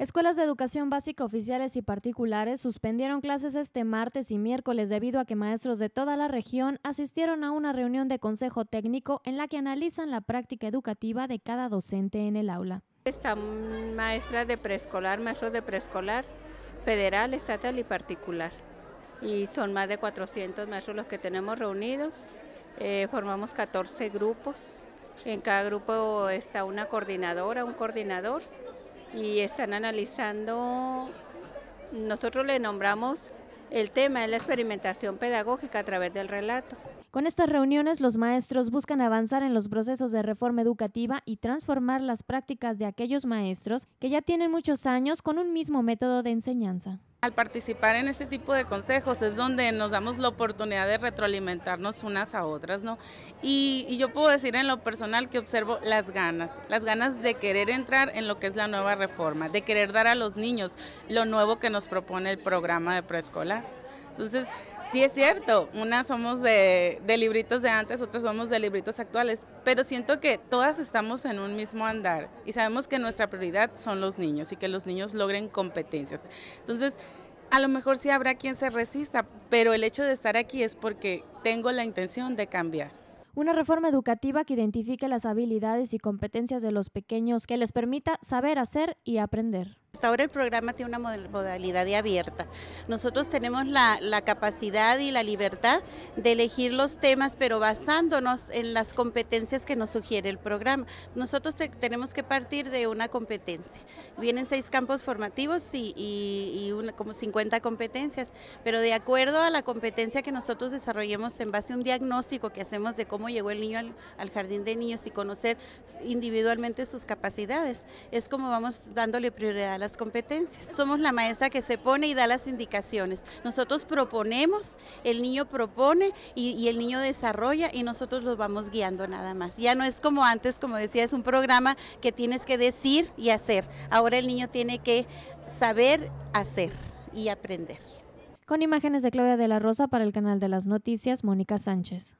Escuelas de educación básica oficiales y particulares suspendieron clases este martes y miércoles debido a que maestros de toda la región asistieron a una reunión de consejo técnico en la que analizan la práctica educativa de cada docente en el aula. Esta maestra de preescolar, maestros de preescolar, federal, estatal y particular. Y son más de 400 maestros los que tenemos reunidos. Eh, formamos 14 grupos. En cada grupo está una coordinadora, un coordinador y están analizando, nosotros le nombramos el tema de la experimentación pedagógica a través del relato. Con estas reuniones, los maestros buscan avanzar en los procesos de reforma educativa y transformar las prácticas de aquellos maestros que ya tienen muchos años con un mismo método de enseñanza. Al participar en este tipo de consejos es donde nos damos la oportunidad de retroalimentarnos unas a otras, ¿no? Y, y, yo puedo decir en lo personal que observo las ganas, las ganas de querer entrar en lo que es la nueva reforma, de querer dar a los niños lo nuevo que nos propone el programa de preescolar. Entonces, sí es cierto, unas somos de, libritos de antes, otras somos de libritos actuales, pero siento que todas estamos en un mismo andar y sabemos que nuestra prioridad son los niños y que los niños logren competencias. Entonces, a lo mejor sí habrá quien se resista, pero el hecho de estar aquí es porque tengo la intención de cambiar. Una reforma educativa que identifique las habilidades y competencias de los pequeños que les permita saber hacer y aprender. Hasta ahora el programa tiene una modalidad de abierta. Nosotros tenemos la, capacidad y la libertad de elegir los temas, pero basándonos en las competencias que nos sugiere el programa. Nosotros tenemos que partir de una competencia. Vienen seis campos formativos y, como 50 competencias, pero de acuerdo a la competencia que nosotros desarrollemos en base a un diagnóstico que hacemos de cómo llegó el niño al, jardín de niños y conocer individualmente sus capacidades, es como vamos dándole prioridad a las competencias. Somos la maestra que se pone y da las indicaciones. Nosotros proponemos, el niño propone y, y el niño desarrolla y nosotros los vamos guiando nada más. Ya no es como antes, como decía, es un programa que tienes que decir y hacer. Ahora el niño tiene que saber hacer y aprender. Con imágenes de Claudia de la Rosa para el canal de las noticias, Mónica Sánchez.